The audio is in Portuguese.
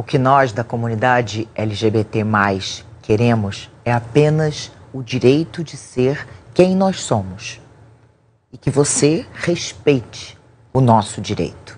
O que nós da comunidade LGBT queremos é apenas o direito de ser quem nós somos e que você respeite o nosso direito.